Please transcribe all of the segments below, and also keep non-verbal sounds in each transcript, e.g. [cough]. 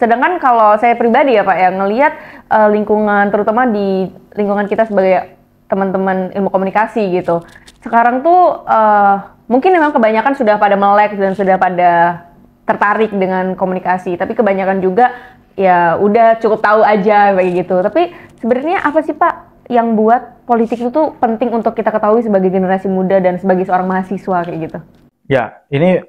Sedangkan kalau saya pribadi ya Pak ya ngelihat uh, lingkungan terutama di lingkungan kita sebagai teman-teman ilmu komunikasi gitu. Sekarang tuh uh, mungkin memang kebanyakan sudah pada melek dan sudah pada tertarik dengan komunikasi, tapi kebanyakan juga ya udah cukup tahu aja kayak gitu. Tapi sebenarnya apa sih Pak yang buat politik itu tuh penting untuk kita ketahui sebagai generasi muda dan sebagai seorang mahasiswa kayak gitu? Ya, ini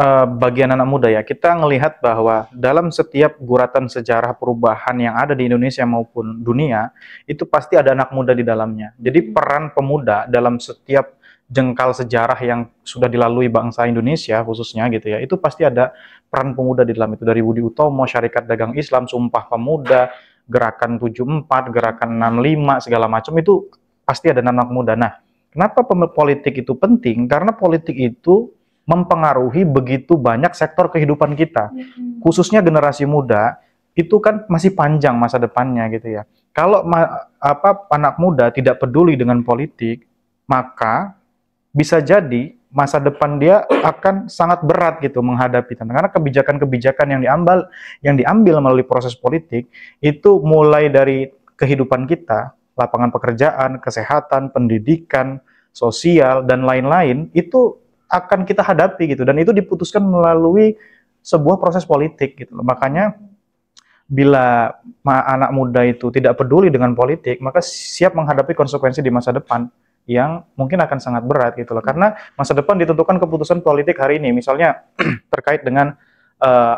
uh, bagian anak muda ya, kita melihat bahwa dalam setiap guratan sejarah perubahan yang ada di Indonesia maupun dunia, itu pasti ada anak muda di dalamnya. Jadi hmm. peran pemuda dalam setiap jengkal sejarah yang sudah dilalui bangsa Indonesia khususnya gitu ya, itu pasti ada peran pemuda di dalam itu. Dari Budi Utomo, Syarikat Dagang Islam, Sumpah Pemuda, Gerakan 74, Gerakan 65, segala macam itu pasti ada anak muda. Nah, kenapa politik itu penting? Karena politik itu mempengaruhi begitu banyak sektor kehidupan kita. Mm-hmm. Khususnya generasi muda itu kan masih panjang masa depannya gitu ya. Kalau apa anak muda tidak peduli dengan politik, maka bisa jadi masa depan dia akan sangat berat gitu menghadapi karena kebijakan-kebijakan yang diambil yang diambil melalui proses politik itu mulai dari kehidupan kita, lapangan pekerjaan, kesehatan, pendidikan, sosial dan lain-lain itu akan kita hadapi gitu dan itu diputuskan melalui sebuah proses politik gitu Makanya bila anak muda itu tidak peduli dengan politik, maka siap menghadapi konsekuensi di masa depan yang mungkin akan sangat berat gitu loh. Karena masa depan ditentukan keputusan politik hari ini, misalnya [clears throat] terkait dengan uh,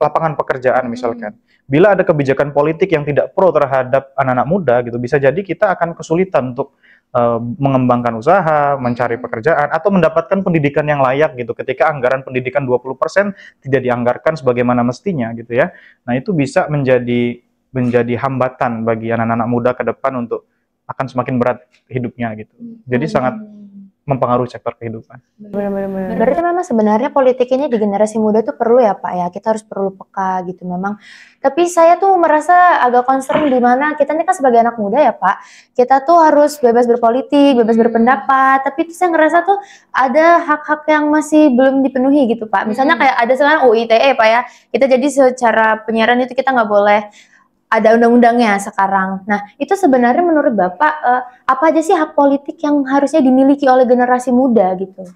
lapangan pekerjaan misalkan. Bila ada kebijakan politik yang tidak pro terhadap anak-anak muda gitu, bisa jadi kita akan kesulitan untuk Eh, mengembangkan usaha, mencari hmm. pekerjaan, atau mendapatkan pendidikan yang layak gitu. Ketika anggaran pendidikan 20% tidak dianggarkan sebagaimana mestinya gitu ya. Nah itu bisa menjadi menjadi hambatan bagi anak-anak muda ke depan untuk akan semakin berat hidupnya gitu. Hmm. Jadi hmm. sangat mempengaruhi sektor kehidupan. Benar-benar. Berarti memang sebenarnya politik ini di generasi muda tuh perlu ya Pak ya, kita harus perlu peka gitu memang. Tapi saya tuh merasa agak concern di mana kita ini kan sebagai anak muda ya Pak, kita tuh harus bebas berpolitik, bebas hmm. berpendapat, tapi itu saya ngerasa tuh ada hak-hak yang masih belum dipenuhi gitu Pak. Misalnya hmm. kayak ada sekarang UITE Pak ya, kita jadi secara penyiaran itu kita nggak boleh ada undang-undangnya sekarang. Nah, itu sebenarnya menurut Bapak eh, apa aja sih hak politik yang harusnya dimiliki oleh generasi muda gitu?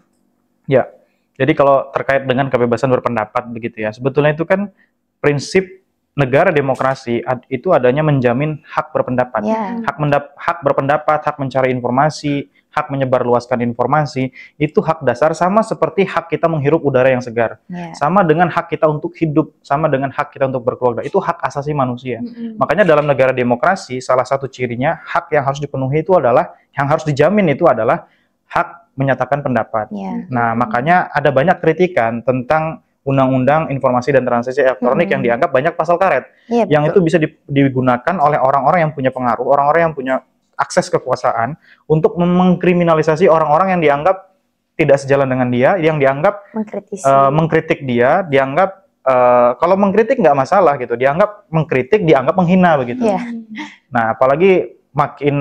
Ya. Jadi kalau terkait dengan kebebasan berpendapat begitu ya, sebetulnya itu kan prinsip negara demokrasi itu adanya menjamin hak berpendapat, yeah. hak hak berpendapat, hak mencari informasi, hak menyebarluaskan informasi itu hak dasar sama seperti hak kita menghirup udara yang segar, yeah. sama dengan hak kita untuk hidup, sama dengan hak kita untuk berkeluarga. Itu hak asasi manusia. Mm -hmm. Makanya dalam negara demokrasi salah satu cirinya hak yang harus dipenuhi itu adalah yang harus dijamin itu adalah hak menyatakan pendapat. Yeah. Nah, makanya ada banyak kritikan tentang Undang-Undang Informasi dan Transaksi Elektronik hmm. yang dianggap banyak pasal karet, yep. Iya, yang itu bisa digunakan oleh orang-orang yang punya pengaruh, orang-orang yang punya akses kekuasaan untuk mengkriminalisasi orang-orang yang dianggap tidak sejalan dengan dia, yang dianggap uh, mengkritik dia, dianggap Uh, kalau mengkritik nggak masalah gitu, dianggap mengkritik, dianggap menghina begitu. Yeah. Nah, apalagi makin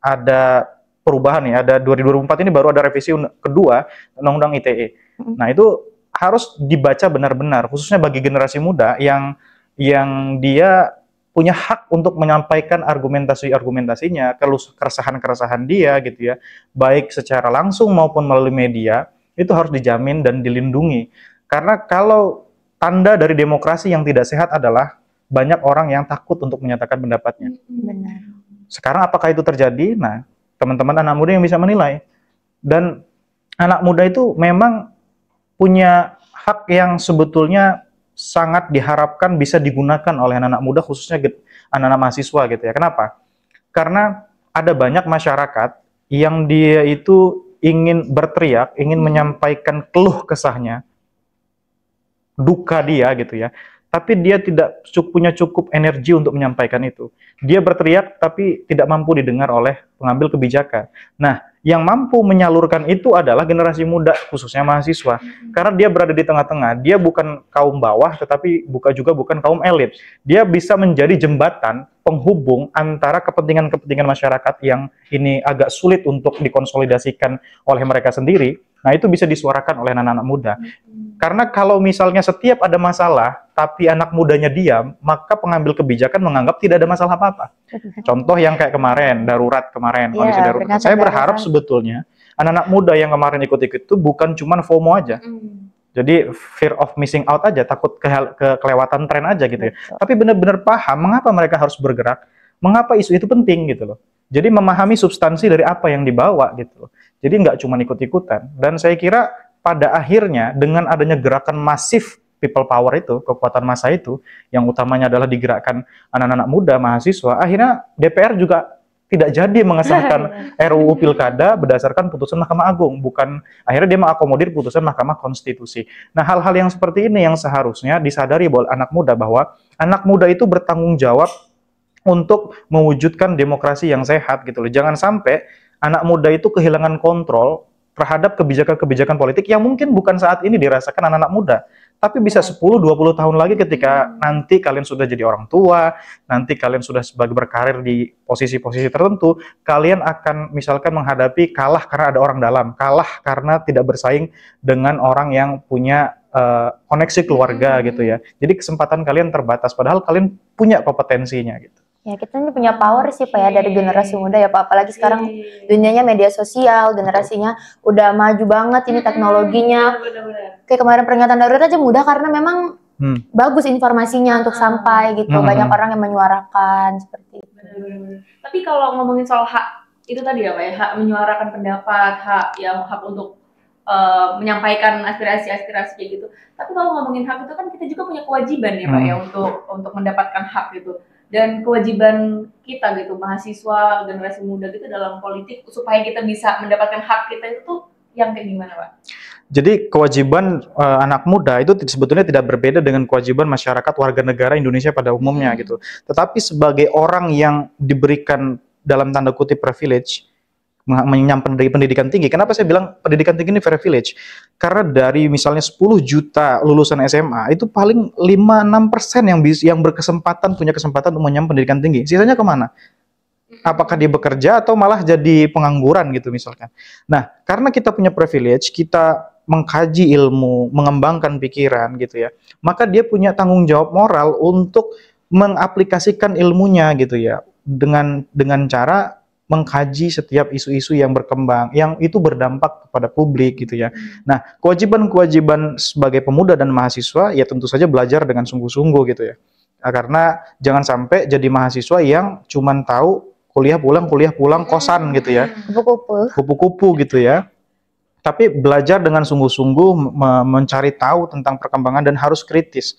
ada perubahan ya, ada 2024 ini baru ada revisi kedua Undang-Undang ITE. Nah, itu harus dibaca benar-benar, khususnya bagi generasi muda yang yang dia punya hak untuk menyampaikan argumentasi-argumentasinya, keresahan-keresahan dia gitu ya, baik secara langsung maupun melalui media, itu harus dijamin dan dilindungi. Karena kalau tanda dari demokrasi yang tidak sehat adalah banyak orang yang takut untuk menyatakan pendapatnya. Benar. Sekarang apakah itu terjadi? Nah, teman-teman anak muda yang bisa menilai. Dan anak muda itu memang punya hak yang sebetulnya sangat diharapkan bisa digunakan oleh anak-anak muda khususnya anak-anak mahasiswa gitu ya. Kenapa? Karena ada banyak masyarakat yang dia itu ingin berteriak, ingin hmm. menyampaikan keluh kesahnya, duka dia gitu ya tapi dia tidak punya cukup energi untuk menyampaikan itu. Dia berteriak tapi tidak mampu didengar oleh pengambil kebijakan. Nah, yang mampu menyalurkan itu adalah generasi muda, khususnya mahasiswa. Hmm. Karena dia berada di tengah-tengah, dia bukan kaum bawah tetapi buka juga bukan kaum elit. Dia bisa menjadi jembatan penghubung antara kepentingan-kepentingan masyarakat yang ini agak sulit untuk dikonsolidasikan oleh mereka sendiri. Nah, itu bisa disuarakan oleh anak-anak muda. Hmm. Karena kalau misalnya setiap ada masalah, tapi anak mudanya diam, maka pengambil kebijakan menganggap tidak ada masalah apa-apa. Contoh yang kayak kemarin, darurat kemarin, iya, kondisi darurat. Saya berharap sebetulnya anak-anak muda yang kemarin ikut-ikut itu bukan cuma FOMO aja. Hmm. Jadi fear of missing out aja, takut ke, ke kelewatan tren aja gitu ya. Betul. Tapi benar-benar paham mengapa mereka harus bergerak, mengapa isu itu penting gitu loh. Jadi memahami substansi dari apa yang dibawa gitu loh. Jadi nggak cuma ikut-ikutan. Dan saya kira pada akhirnya dengan adanya gerakan masif people power itu, kekuatan massa itu, yang utamanya adalah digerakkan anak-anak muda, mahasiswa, akhirnya DPR juga tidak jadi mengesahkan [laughs] RUU Pilkada berdasarkan putusan Mahkamah Agung, bukan akhirnya dia mengakomodir putusan Mahkamah Konstitusi. Nah, hal-hal yang seperti ini yang seharusnya disadari oleh anak muda bahwa anak muda itu bertanggung jawab untuk mewujudkan demokrasi yang sehat gitu loh. Jangan sampai anak muda itu kehilangan kontrol terhadap kebijakan-kebijakan politik yang mungkin bukan saat ini dirasakan anak-anak muda, tapi bisa 10 iya. 20 tahun lagi ketika hmm. nanti kalian sudah jadi orang tua, nanti kalian sudah sebagai berkarir di posisi-posisi tertentu, kalian akan misalkan menghadapi kalah karena ada orang dalam, kalah karena tidak bersaing dengan orang yang punya uh, koneksi keluarga hmm. gitu ya. Jadi kesempatan kalian terbatas padahal kalian punya kompetensinya gitu. Ya kita ini punya power sih pak ya dari generasi muda ya pak. Apalagi iya. sekarang dunianya media sosial, generasinya udah maju banget ini teknologinya. Iya, kayak kemarin peringatan darurat aja mudah karena memang hmm. bagus informasinya untuk ah. sampai gitu. Hmm. Banyak hmm, hmm. orang yang menyuarakan seperti itu. Tapi kalau ngomongin soal hak itu tadi ya pak ya hak menyuarakan pendapat, hak ya hak untuk Uh, menyampaikan aspirasi-aspirasi kayak gitu. Tapi kalau ngomongin hak itu kan kita juga punya kewajiban ya pak ya, hmm. ya untuk untuk mendapatkan hak gitu dan kewajiban kita gitu mahasiswa generasi muda gitu dalam politik supaya kita bisa mendapatkan hak kita itu tuh yang kayak gimana pak? Jadi kewajiban uh, anak muda itu sebetulnya tidak berbeda dengan kewajiban masyarakat warga negara Indonesia pada umumnya hmm. gitu. Tetapi sebagai orang yang diberikan dalam tanda kutip privilege menyampan dari pendidikan tinggi. Kenapa saya bilang pendidikan tinggi ini fair village? Karena dari misalnya 10 juta lulusan SMA itu paling 5-6 persen yang yang berkesempatan punya kesempatan untuk menyampan pendidikan tinggi. Sisanya kemana? Apakah dia bekerja atau malah jadi pengangguran gitu misalkan. Nah, karena kita punya privilege, kita mengkaji ilmu, mengembangkan pikiran gitu ya. Maka dia punya tanggung jawab moral untuk mengaplikasikan ilmunya gitu ya dengan dengan cara mengkaji setiap isu-isu yang berkembang yang itu berdampak kepada publik gitu ya. Hmm. Nah, kewajiban-kewajiban sebagai pemuda dan mahasiswa ya tentu saja belajar dengan sungguh-sungguh gitu ya. Nah, karena jangan sampai jadi mahasiswa yang cuman tahu kuliah pulang kuliah pulang hmm. kosan gitu ya. Hmm. Kupu-kupu. Kupu-kupu gitu ya. Tapi belajar dengan sungguh-sungguh mencari tahu tentang perkembangan dan harus kritis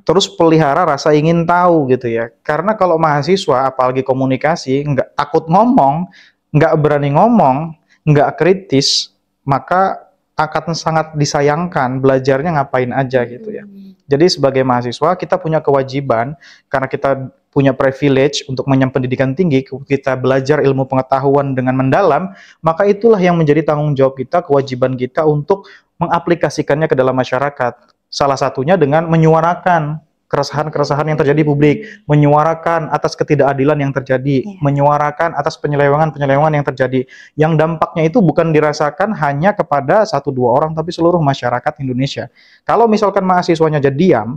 terus pelihara rasa ingin tahu gitu ya. Karena kalau mahasiswa apalagi komunikasi nggak takut ngomong, nggak berani ngomong, nggak kritis, maka akan sangat disayangkan belajarnya ngapain aja gitu ya. Hmm. Jadi sebagai mahasiswa kita punya kewajiban karena kita punya privilege untuk menyam pendidikan tinggi, kita belajar ilmu pengetahuan dengan mendalam, maka itulah yang menjadi tanggung jawab kita, kewajiban kita untuk mengaplikasikannya ke dalam masyarakat. Salah satunya dengan menyuarakan keresahan-keresahan yang terjadi publik, menyuarakan atas ketidakadilan yang terjadi, yeah. menyuarakan atas penyelewengan-penyelewengan yang terjadi, yang dampaknya itu bukan dirasakan hanya kepada satu dua orang, tapi seluruh masyarakat Indonesia. Kalau misalkan mahasiswanya jadi diam,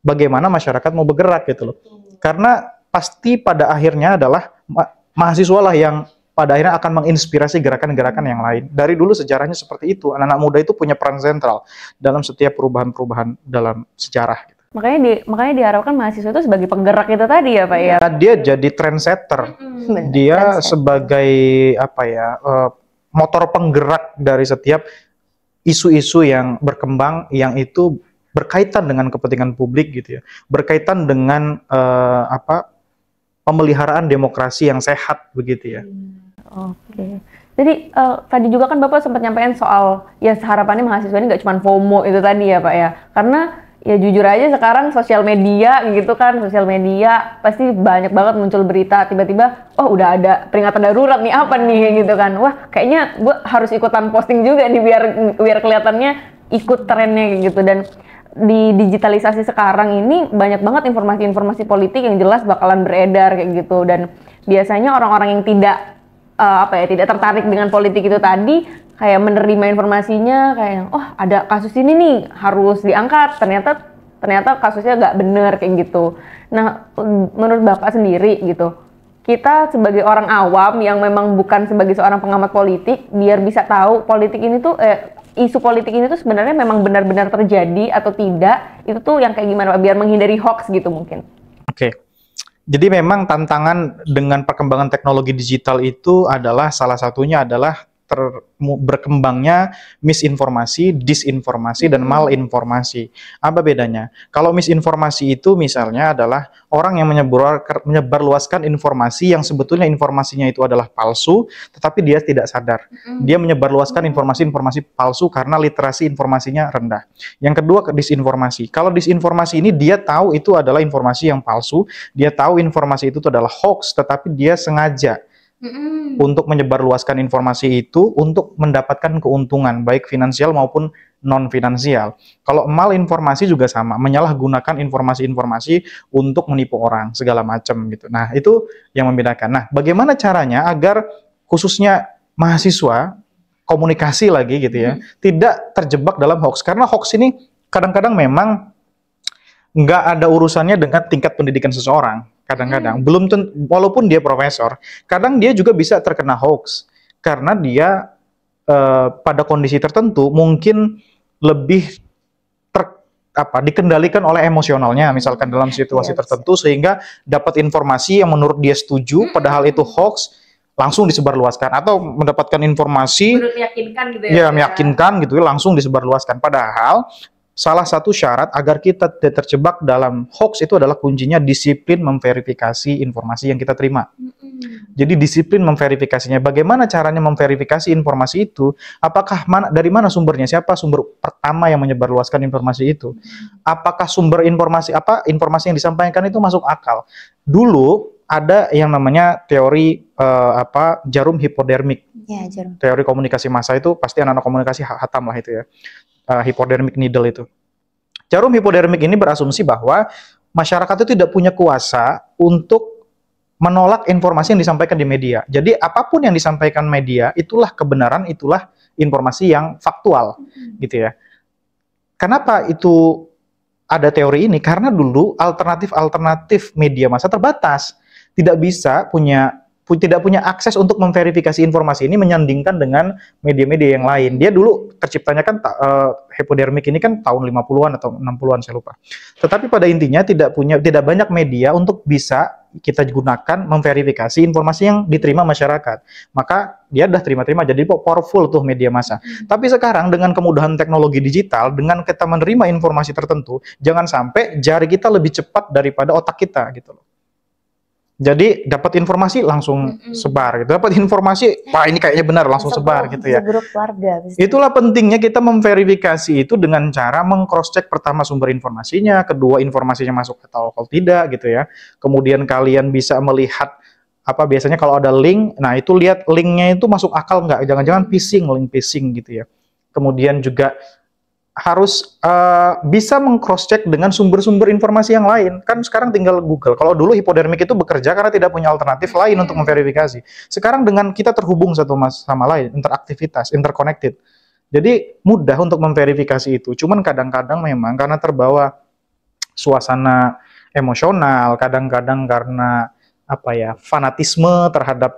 bagaimana masyarakat mau bergerak gitu loh? Karena pasti pada akhirnya adalah ma mahasiswa lah yang pada akhirnya akan menginspirasi gerakan-gerakan yang lain. Dari dulu sejarahnya seperti itu. Anak-anak muda itu punya peran sentral dalam setiap perubahan-perubahan dalam sejarah. Gitu. Makanya di, makanya diharapkan mahasiswa itu sebagai penggerak itu tadi ya, Pak ya. ya dia jadi trendsetter. hmm Dia trendsetter. sebagai apa ya? Eh, motor penggerak dari setiap isu-isu yang berkembang yang itu berkaitan dengan kepentingan publik gitu ya. Berkaitan dengan uh, apa? pemeliharaan demokrasi yang sehat begitu ya. Hmm Oke. Okay. Jadi uh, tadi juga kan Bapak sempat nyampaikan soal ya harapannya mahasiswa ini nggak cuma FOMO itu tadi ya Pak ya. Karena ya jujur aja sekarang sosial media gitu kan, sosial media pasti banyak banget muncul berita tiba-tiba oh udah ada peringatan darurat nih apa nih gitu kan. Wah, kayaknya gue harus ikutan posting juga nih biar biar kelihatannya ikut trennya gitu dan di digitalisasi sekarang ini banyak banget informasi-informasi politik yang jelas bakalan beredar kayak gitu dan biasanya orang-orang yang tidak uh, apa ya tidak tertarik dengan politik itu tadi kayak menerima informasinya kayak oh ada kasus ini nih harus diangkat ternyata ternyata kasusnya nggak bener kayak gitu nah menurut bapak sendiri gitu kita sebagai orang awam yang memang bukan sebagai seorang pengamat politik biar bisa tahu politik ini tuh eh, isu politik ini tuh sebenarnya memang benar-benar terjadi atau tidak itu tuh yang kayak gimana biar menghindari hoax gitu mungkin oke okay jadi memang tantangan dengan perkembangan teknologi digital itu adalah salah satunya adalah ter, berkembangnya misinformasi, disinformasi, dan hmm. malinformasi. Apa bedanya? Kalau misinformasi itu misalnya adalah orang yang menyebar, menyebarluaskan informasi yang sebetulnya informasinya itu adalah palsu, tetapi dia tidak sadar. Hmm. Dia menyebarluaskan informasi-informasi palsu karena literasi informasinya rendah. Yang kedua, disinformasi. Kalau disinformasi ini dia tahu itu adalah informasi yang palsu, dia tahu informasi itu adalah hoax, tetapi dia sengaja Mm-hmm. Untuk menyebarluaskan informasi itu untuk mendapatkan keuntungan baik finansial maupun non finansial. Kalau mal informasi juga sama, menyalahgunakan informasi-informasi untuk menipu orang segala macam gitu. Nah, itu yang membedakan. Nah, bagaimana caranya agar khususnya mahasiswa komunikasi lagi gitu ya, mm-hmm. tidak terjebak dalam hoax karena hoax ini kadang-kadang memang nggak ada urusannya dengan tingkat pendidikan seseorang kadang-kadang hmm. belum tentu, walaupun dia profesor kadang dia juga bisa terkena hoax karena dia uh, pada kondisi tertentu mungkin lebih ter, apa dikendalikan oleh emosionalnya misalkan dalam situasi yes. tertentu sehingga dapat informasi yang menurut dia setuju hmm. padahal itu hoax langsung disebarluaskan atau mendapatkan informasi menurut meyakinkan gitu ya, iya, ya meyakinkan gitu ya, langsung disebarluaskan padahal salah satu syarat agar kita tidak terjebak dalam hoax itu adalah kuncinya disiplin memverifikasi informasi yang kita terima. Jadi disiplin memverifikasinya. Bagaimana caranya memverifikasi informasi itu? Apakah mana, dari mana sumbernya? Siapa sumber pertama yang menyebarluaskan informasi itu? Apakah sumber informasi apa informasi yang disampaikan itu masuk akal? Dulu ada yang namanya teori uh, apa jarum hipodermik. Ya, jarum. Teori komunikasi massa itu pasti anak-anak komunikasi hatam lah itu ya. Uh, eh, hipodermik needle itu. Jarum hipodermik ini berasumsi bahwa masyarakat itu tidak punya kuasa untuk menolak informasi yang disampaikan di media. Jadi apapun yang disampaikan media itulah kebenaran, itulah informasi yang faktual hmm. gitu ya. Kenapa itu ada teori ini karena dulu alternatif-alternatif media masa terbatas tidak bisa punya pu tidak punya akses untuk memverifikasi informasi ini menyandingkan dengan media-media yang lain. Dia dulu terciptanya kan uh, eh, hipodermik ini kan tahun 50-an atau 60-an saya lupa. Tetapi pada intinya tidak punya tidak banyak media untuk bisa kita gunakan memverifikasi informasi yang diterima masyarakat. Maka dia sudah terima-terima jadi powerful tuh media massa. Hmm. Tapi sekarang dengan kemudahan teknologi digital, dengan kita menerima informasi tertentu, jangan sampai jari kita lebih cepat daripada otak kita gitu loh. Jadi dapat informasi langsung mm hmm sebar gitu. Dapat informasi, wah ini kayaknya benar langsung sebar gitu ya. Grup keluarga. Itulah pentingnya kita memverifikasi itu dengan cara mengcross check pertama sumber informasinya, kedua informasinya masuk atau tidak gitu ya. Kemudian kalian bisa melihat apa biasanya kalau ada link, nah itu lihat linknya itu masuk akal nggak? Jangan-jangan phishing, link phishing gitu ya. Kemudian juga harus uh, bisa mengcross check dengan sumber-sumber informasi yang lain. Kan sekarang tinggal Google. Kalau dulu hipodermik itu bekerja karena tidak punya alternatif lain iya. untuk memverifikasi. Sekarang dengan kita terhubung satu sama lain, interaktivitas, interconnected. Jadi mudah untuk memverifikasi itu. Cuman kadang-kadang memang karena terbawa suasana emosional, kadang-kadang karena apa ya, fanatisme terhadap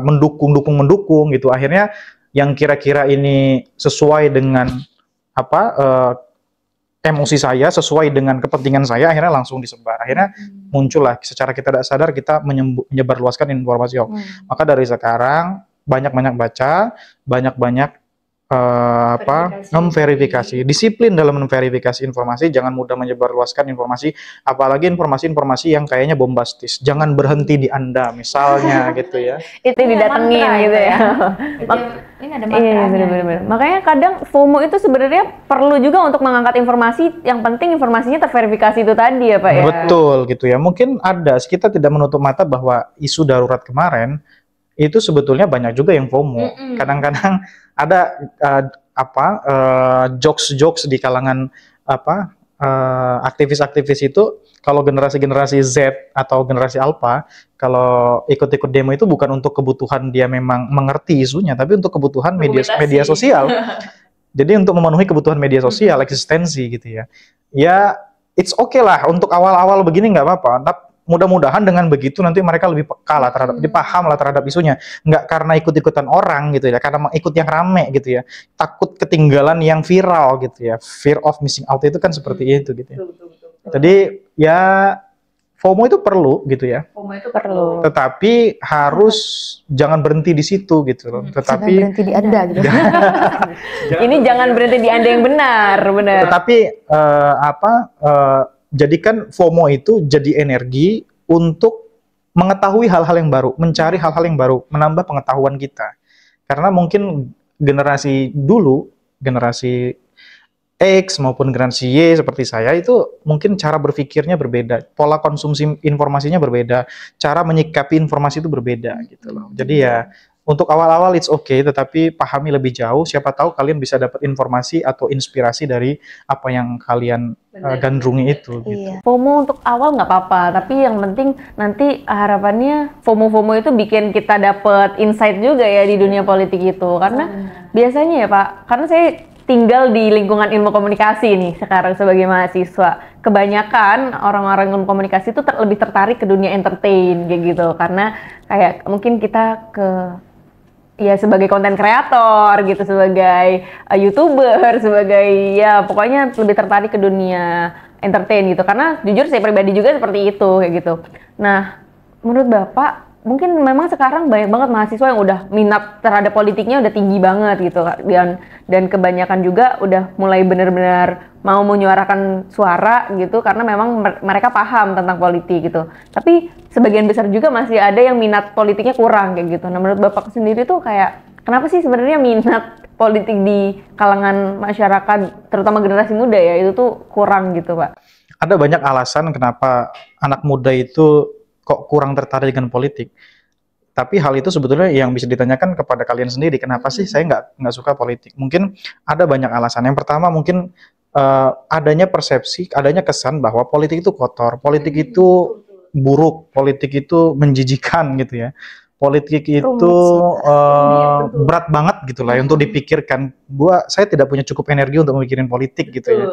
mendukung dukung mendukung gitu. Akhirnya yang kira-kira ini sesuai dengan apa uh, emosi saya sesuai dengan kepentingan saya akhirnya langsung disebar akhirnya hmm. muncullah secara kita tidak sadar kita menyebarluaskan informasi hoax hmm. maka dari sekarang banyak-banyak baca banyak-banyak uh, apa memverifikasi disiplin dalam memverifikasi informasi jangan mudah menyebarluaskan informasi apalagi informasi-informasi yang kayaknya bombastis jangan berhenti di anda misalnya [laughs] gitu ya itu didatengin gitu ya, ya. [laughs] ini ada Iya, iya benar-benar. Makanya kadang FOMO itu sebenarnya perlu juga untuk mengangkat informasi yang penting informasinya terverifikasi itu tadi ya, Pak ya. Betul gitu ya. Mungkin ada kita tidak menutup mata bahwa isu darurat kemarin itu sebetulnya banyak juga yang FOMO. Mm-mm. Kadang-kadang ada uh, apa jokes eh, jokes-jokes di kalangan apa Eh, aktivis-aktivis uh, itu kalau generasi-generasi Z atau generasi Alpha kalau ikut-ikut demo itu bukan untuk kebutuhan dia memang mengerti isunya tapi untuk kebutuhan media media sosial. [laughs] Jadi untuk memenuhi kebutuhan media sosial eksistensi gitu ya. Ya it's okay lah untuk awal-awal begini nggak apa-apa mudah-mudahan dengan begitu nanti mereka lebih peka lah terhadap, hmm. dipaham lah terhadap isunya. Nggak karena ikut-ikutan orang gitu ya, karena ikut yang rame gitu ya. Takut ketinggalan yang viral gitu ya. Fear of missing out itu kan seperti hmm. itu gitu ya. betul, betul, betul. Jadi ya FOMO itu perlu gitu ya. FOMO itu perlu. Tetapi harus hmm. jangan berhenti di situ gitu loh. Hmm. Tetapi jangan berhenti di Anda gitu. [laughs] jangan, Ini jangan berhenti di Anda yang benar, benar. Tetapi uh, apa uh, jadikan FOMO itu jadi energi untuk mengetahui hal-hal yang baru, mencari hal-hal yang baru, menambah pengetahuan kita. Karena mungkin generasi dulu, generasi X maupun generasi Y seperti saya itu mungkin cara berpikirnya berbeda, pola konsumsi informasinya berbeda, cara menyikapi informasi itu berbeda gitu loh. Jadi ya untuk awal-awal it's okay, tetapi pahami lebih jauh. Siapa tahu kalian bisa dapat informasi atau inspirasi dari apa yang kalian uh, gandrungi itu. Iya. Gitu. FOMO untuk awal nggak apa-apa, tapi yang penting nanti eh, harapannya FOMO-FOMO itu bikin kita dapat insight juga ya di dunia politik itu. Karena hmm. biasanya ya Pak, karena saya tinggal di lingkungan ilmu komunikasi nih sekarang sebagai mahasiswa. Kebanyakan orang-orang ilmu komunikasi itu ter lebih tertarik ke dunia entertain kayak gitu karena kayak mungkin kita ke ya sebagai konten kreator gitu sebagai uh, youtuber sebagai ya pokoknya lebih tertarik ke dunia entertain gitu karena jujur saya pribadi juga seperti itu kayak gitu nah menurut bapak mungkin memang sekarang banyak banget mahasiswa yang udah minat terhadap politiknya udah tinggi banget gitu dan dan kebanyakan juga udah mulai benar-benar mau menyuarakan suara gitu karena memang mereka paham tentang politik gitu tapi sebagian besar juga masih ada yang minat politiknya kurang kayak gitu nah menurut bapak sendiri tuh kayak kenapa sih sebenarnya minat politik di kalangan masyarakat terutama generasi muda ya itu tuh kurang gitu pak ada banyak alasan kenapa anak muda itu kok kurang tertarik dengan politik. Tapi hal itu sebetulnya yang bisa ditanyakan kepada kalian sendiri. Kenapa sih saya nggak nggak suka politik? Mungkin ada banyak alasan. Yang pertama mungkin uh, adanya persepsi, adanya kesan bahwa politik itu kotor, politik hmm. itu buruk, politik itu menjijikan gitu ya. Politik itu Rumit, uh, eh, iya, berat banget gitulah ya hmm. untuk dipikirkan. Gua saya tidak punya cukup energi untuk memikirin politik gitu ya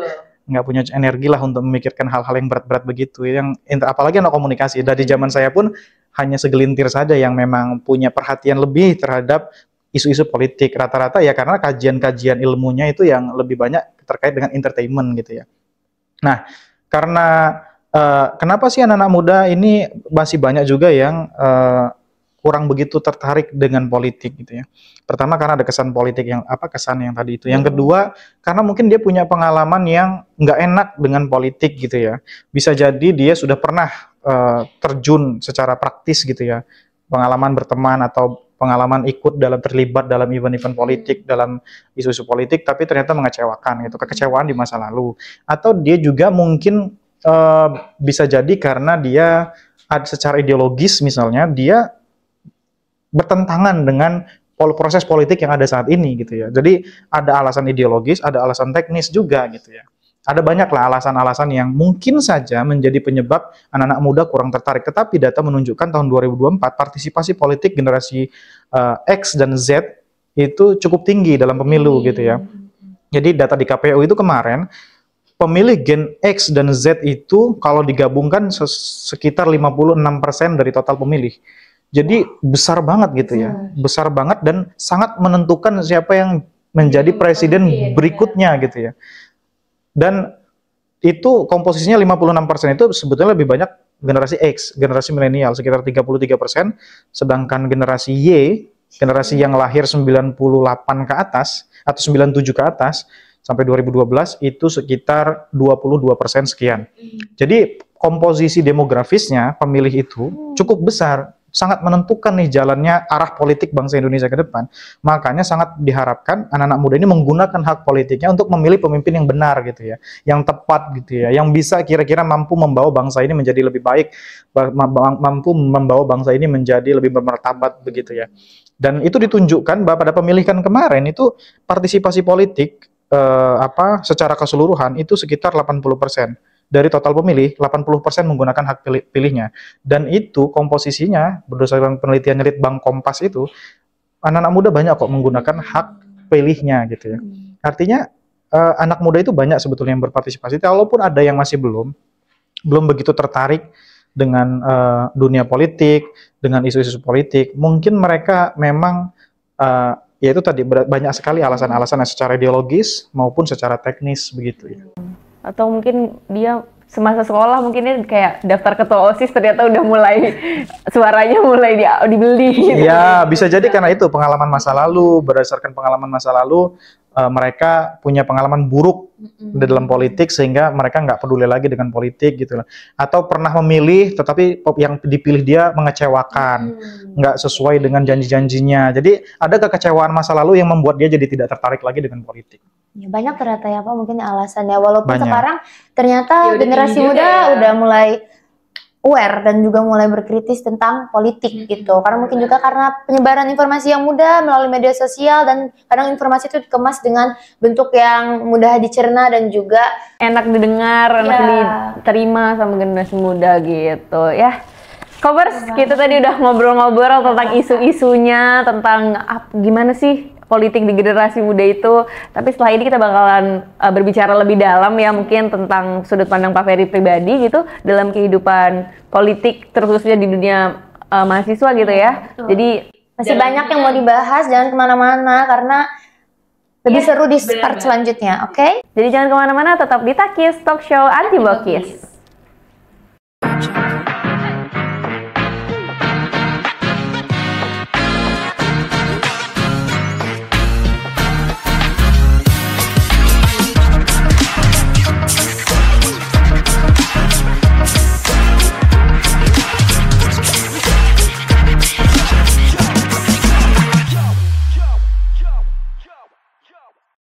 nggak punya energi lah untuk memikirkan hal-hal yang berat-berat begitu. Yang apalagi anak komunikasi dari zaman saya pun hanya segelintir saja yang memang punya perhatian lebih terhadap isu-isu politik rata-rata ya karena kajian-kajian ilmunya itu yang lebih banyak terkait dengan entertainment gitu ya. Nah, karena uh, kenapa sih anak-anak muda ini masih banyak juga yang uh, kurang begitu tertarik dengan politik gitu ya. Pertama karena ada kesan politik yang apa kesan yang tadi itu. Yang kedua karena mungkin dia punya pengalaman yang nggak enak dengan politik gitu ya. Bisa jadi dia sudah pernah uh, terjun secara praktis gitu ya, pengalaman berteman atau pengalaman ikut dalam terlibat dalam event-event politik, hmm. dalam isu-isu politik, tapi ternyata mengecewakan gitu, kekecewaan di masa lalu. Atau dia juga mungkin uh, bisa jadi karena dia secara ideologis misalnya dia bertentangan dengan pol proses politik yang ada saat ini gitu ya. Jadi ada alasan ideologis, ada alasan teknis juga gitu ya. Ada banyaklah alasan-alasan yang mungkin saja menjadi penyebab anak-anak muda kurang tertarik. Tetapi data menunjukkan tahun 2024 partisipasi politik generasi uh, X dan Z itu cukup tinggi dalam pemilu hmm. gitu ya. Jadi data di KPU itu kemarin pemilih Gen X dan Z itu kalau digabungkan sekitar 56% dari total pemilih. Jadi besar banget gitu ya, hmm. besar banget dan sangat menentukan siapa yang menjadi presiden ya. berikutnya gitu ya. Dan itu komposisinya 56% itu sebetulnya lebih banyak generasi X, generasi milenial sekitar 33%, sedangkan generasi Y, generasi yang lahir 98 ke atas atau 97 ke atas sampai 2012 itu sekitar 22% sekian. Hmm. Jadi komposisi demografisnya pemilih itu hmm. cukup besar sangat menentukan nih jalannya arah politik bangsa Indonesia ke depan. Makanya sangat diharapkan anak-anak muda ini menggunakan hak politiknya untuk memilih pemimpin yang benar gitu ya, yang tepat gitu ya, yang bisa kira-kira mampu membawa bangsa ini menjadi lebih baik, mampu membawa bangsa ini menjadi lebih bermartabat begitu ya. Dan itu ditunjukkan bahwa pada pemilihan kemarin itu partisipasi politik eh, apa secara keseluruhan itu sekitar 80 persen dari total pemilih 80% menggunakan hak pilih, pilihnya dan itu komposisinya berdasarkan penelitian nyelit Bank Kompas itu anak-anak muda banyak kok menggunakan hak pilihnya gitu ya. Hmm. Artinya uh, anak muda itu banyak sebetulnya yang berpartisipasi. Walaupun ada yang masih belum belum begitu tertarik dengan uh, dunia politik, dengan isu-isu politik. Mungkin mereka memang uh, ya itu tadi banyak sekali alasan-alasan secara ideologis maupun secara teknis begitu ya. Hmm atau mungkin dia semasa sekolah mungkin dia kayak daftar ketua osis ternyata udah mulai [laughs] suaranya mulai di, dibeli gitu. Iya, bisa jadi karena itu pengalaman masa lalu berdasarkan pengalaman masa lalu uh, mereka punya pengalaman buruk mm-hmm. di dalam politik sehingga mereka nggak peduli lagi dengan politik gitu loh. Atau pernah memilih tetapi yang dipilih dia mengecewakan, nggak mm-hmm. sesuai dengan janji-janjinya. Jadi ada kekecewaan masa lalu yang membuat dia jadi tidak tertarik lagi dengan politik. Ya, banyak ternyata ya Pak mungkin alasannya walaupun banyak. sekarang ternyata ya, generasi muda ya. udah mulai aware dan juga mulai berkritis tentang politik hmm. gitu. Karena hmm, mungkin hmm. juga karena penyebaran informasi yang mudah melalui media sosial dan kadang informasi itu dikemas dengan bentuk yang mudah dicerna dan juga enak didengar, ya. enak iya. diterima sama generasi muda gitu ya. covers iya. kita tadi udah ngobrol-ngobrol tentang isu-isunya, tentang ah, gimana sih politik di generasi muda itu. Tapi setelah ini kita bakalan uh, berbicara lebih dalam ya mungkin tentang sudut pandang Pak Ferry pribadi gitu dalam kehidupan politik terkhususnya di dunia uh, mahasiswa gitu ya. Betul. Jadi masih jalan banyak yang mau dibahas, jangan kemana-mana karena lebih ya, seru di bener, part selanjutnya, oke? Okay? Jadi jangan kemana-mana, tetap di Takis Talk Show Anti Bokis. Anti -Bokis.